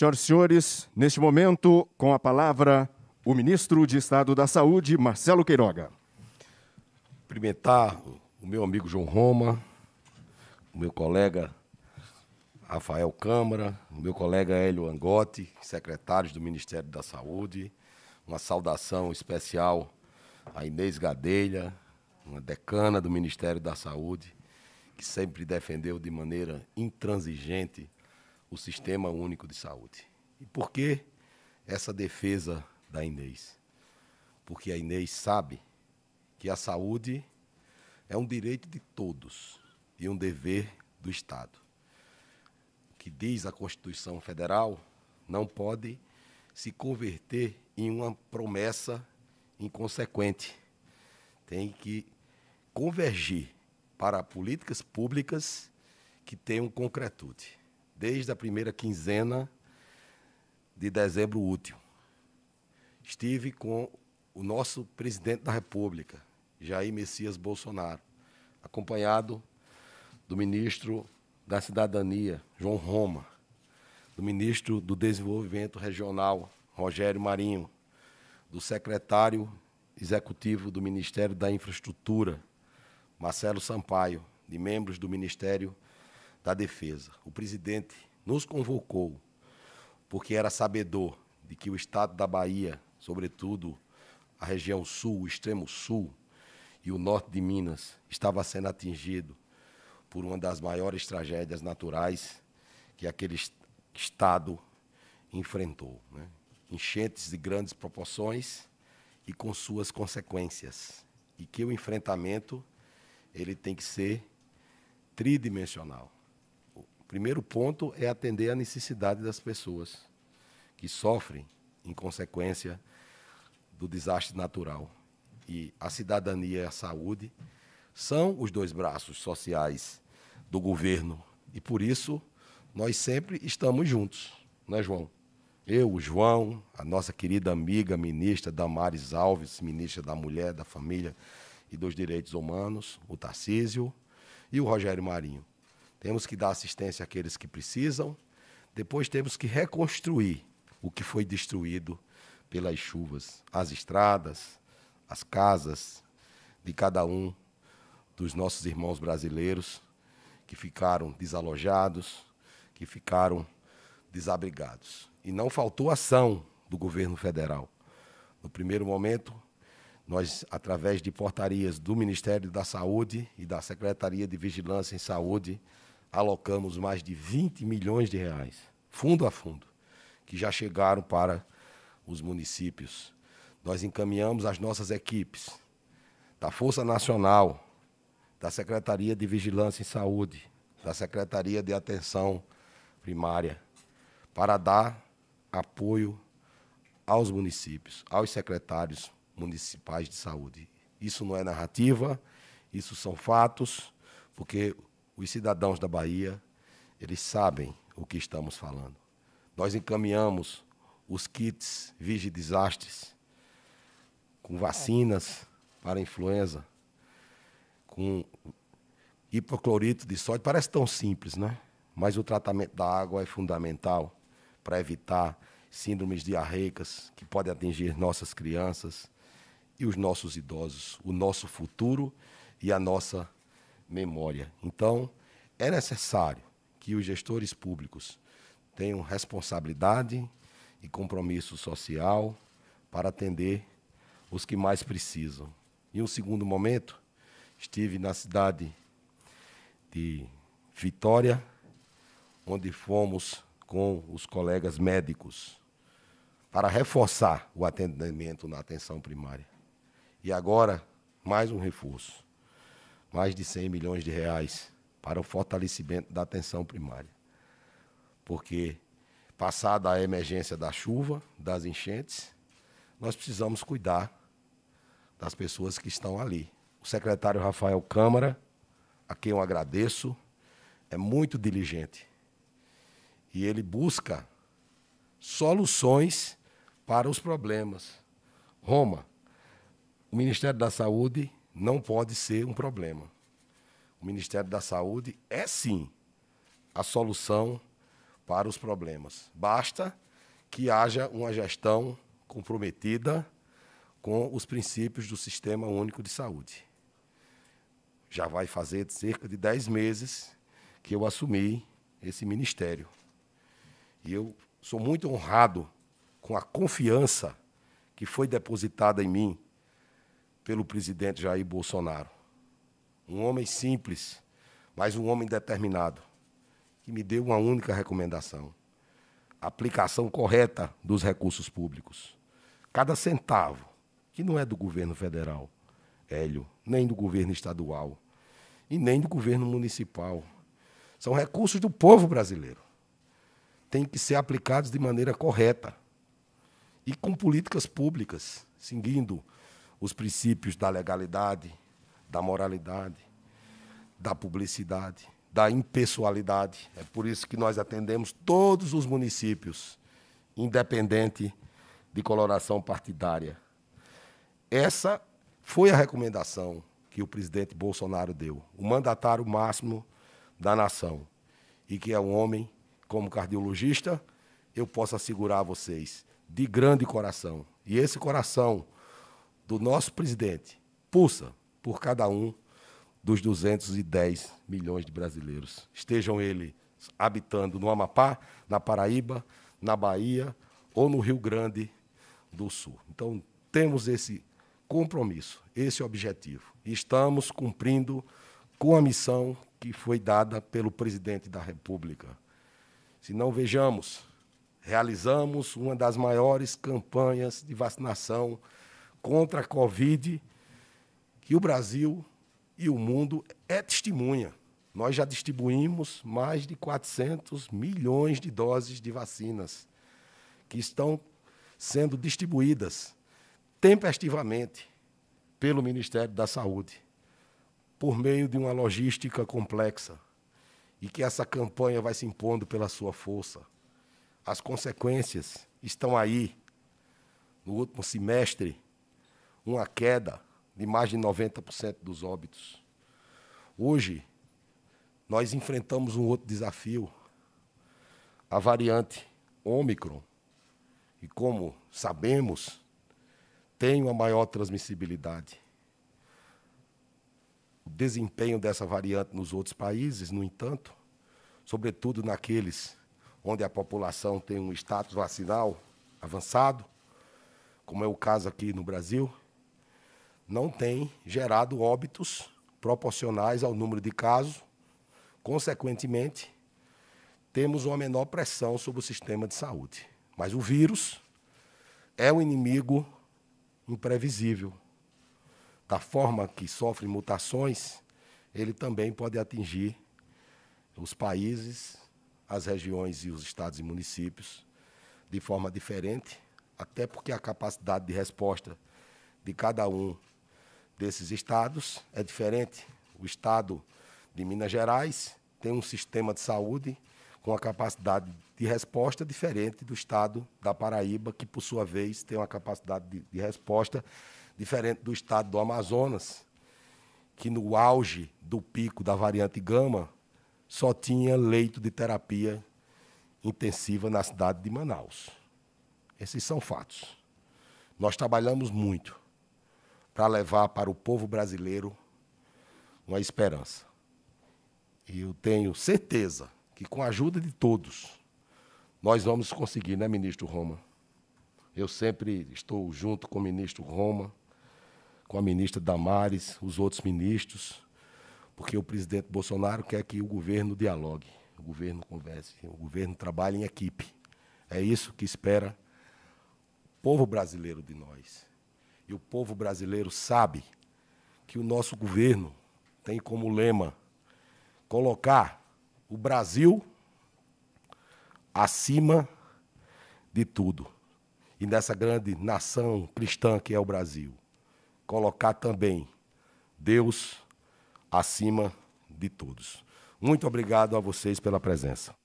Senhoras e senhores, neste momento, com a palavra, o ministro de Estado da Saúde, Marcelo Queiroga. Cumprimentar o meu amigo João Roma, o meu colega Rafael Câmara, o meu colega Hélio Angotti, secretários do Ministério da Saúde. Uma saudação especial a Inês Gadelha, uma decana do Ministério da Saúde, que sempre defendeu de maneira intransigente o Sistema Único de Saúde. E por que essa defesa da Inês? Porque a Inês sabe que a saúde é um direito de todos e um dever do Estado. O que diz a Constituição Federal não pode se converter em uma promessa inconsequente. Tem que convergir para políticas públicas que tenham concretude desde a primeira quinzena de dezembro útil. Estive com o nosso presidente da República, Jair Messias Bolsonaro, acompanhado do ministro da Cidadania, João Roma, do ministro do Desenvolvimento Regional, Rogério Marinho, do secretário executivo do Ministério da Infraestrutura, Marcelo Sampaio, de membros do Ministério da defesa. O presidente nos convocou porque era sabedor de que o estado da Bahia, sobretudo a região sul, o extremo sul e o norte de Minas, estava sendo atingido por uma das maiores tragédias naturais que aquele estado enfrentou. Né? Enchentes de grandes proporções e com suas consequências. E que o enfrentamento ele tem que ser tridimensional primeiro ponto é atender à necessidade das pessoas que sofrem em consequência do desastre natural. E a cidadania e a saúde são os dois braços sociais do governo. E por isso nós sempre estamos juntos, não é, João? Eu, o João, a nossa querida amiga ministra Damares Alves, ministra da Mulher, da Família e dos Direitos Humanos, o Tarcísio e o Rogério Marinho. Temos que dar assistência àqueles que precisam. Depois temos que reconstruir o que foi destruído pelas chuvas, as estradas, as casas de cada um dos nossos irmãos brasileiros que ficaram desalojados, que ficaram desabrigados. E não faltou ação do governo federal. No primeiro momento, nós, através de portarias do Ministério da Saúde e da Secretaria de Vigilância em Saúde, alocamos mais de 20 milhões de reais, fundo a fundo, que já chegaram para os municípios. Nós encaminhamos as nossas equipes da Força Nacional, da Secretaria de Vigilância em Saúde, da Secretaria de Atenção Primária, para dar apoio aos municípios, aos secretários municipais de saúde. Isso não é narrativa, isso são fatos, porque os cidadãos da Bahia, eles sabem o que estamos falando. Nós encaminhamos os kits Vigi Desastres com vacinas para influenza, com hipoclorito de sódio. Parece tão simples, né? Mas o tratamento da água é fundamental para evitar síndromes diarreicas que podem atingir nossas crianças e os nossos idosos, o nosso futuro e a nossa memória. Então, é necessário que os gestores públicos tenham responsabilidade e compromisso social para atender os que mais precisam. Em um segundo momento, estive na cidade de Vitória, onde fomos com os colegas médicos para reforçar o atendimento na atenção primária. E agora, mais um reforço mais de 100 milhões de reais para o fortalecimento da atenção primária. Porque, passada a emergência da chuva, das enchentes, nós precisamos cuidar das pessoas que estão ali. O secretário Rafael Câmara, a quem eu agradeço, é muito diligente. E ele busca soluções para os problemas. Roma, o Ministério da Saúde não pode ser um problema. O Ministério da Saúde é sim a solução para os problemas. Basta que haja uma gestão comprometida com os princípios do Sistema Único de Saúde. Já vai fazer cerca de 10 meses que eu assumi esse ministério. E eu sou muito honrado com a confiança que foi depositada em mim pelo presidente Jair Bolsonaro. Um homem simples, mas um homem determinado, que me deu uma única recomendação: aplicação correta dos recursos públicos. Cada centavo, que não é do governo federal, Hélio, nem do governo estadual e nem do governo municipal. São recursos do povo brasileiro. Tem que ser aplicados de maneira correta e com políticas públicas, seguindo os princípios da legalidade, da moralidade, da publicidade, da impessoalidade. É por isso que nós atendemos todos os municípios, independente de coloração partidária. Essa foi a recomendação que o presidente Bolsonaro deu, o mandatário máximo da nação, e que é um homem, como cardiologista, eu posso assegurar a vocês, de grande coração. E esse coração do nosso presidente, pulsa por cada um dos 210 milhões de brasileiros. Estejam eles habitando no Amapá, na Paraíba, na Bahia ou no Rio Grande do Sul. Então, temos esse compromisso, esse objetivo. Estamos cumprindo com a missão que foi dada pelo presidente da República. Se não vejamos, realizamos uma das maiores campanhas de vacinação contra a Covid, que o Brasil e o mundo é testemunha. Nós já distribuímos mais de 400 milhões de doses de vacinas que estão sendo distribuídas tempestivamente pelo Ministério da Saúde, por meio de uma logística complexa, e que essa campanha vai se impondo pela sua força. As consequências estão aí. No último semestre, uma queda de mais de 90% dos óbitos. Hoje, nós enfrentamos um outro desafio, a variante Ômicron. E como sabemos, tem uma maior transmissibilidade. O desempenho dessa variante nos outros países, no entanto, sobretudo naqueles onde a população tem um status vacinal avançado, como é o caso aqui no Brasil, não tem gerado óbitos proporcionais ao número de casos. Consequentemente, temos uma menor pressão sobre o sistema de saúde. Mas o vírus é um inimigo imprevisível. Da forma que sofre mutações, ele também pode atingir os países, as regiões e os estados e municípios de forma diferente, até porque a capacidade de resposta de cada um desses estados é diferente. O estado de Minas Gerais tem um sistema de saúde com a capacidade de resposta diferente do estado da Paraíba, que, por sua vez, tem uma capacidade de, de resposta diferente do estado do Amazonas, que, no auge do pico da variante Gama, só tinha leito de terapia intensiva na cidade de Manaus. Esses são fatos. Nós trabalhamos muito para levar para o povo brasileiro uma esperança. E eu tenho certeza que, com a ajuda de todos, nós vamos conseguir, né, ministro Roma? Eu sempre estou junto com o ministro Roma, com a ministra Damares, os outros ministros, porque o presidente Bolsonaro quer que o governo dialogue, o governo converse, o governo trabalhe em equipe. É isso que espera o povo brasileiro de nós. E o povo brasileiro sabe que o nosso governo tem como lema colocar o Brasil acima de tudo. E nessa grande nação cristã que é o Brasil, colocar também Deus acima de todos. Muito obrigado a vocês pela presença.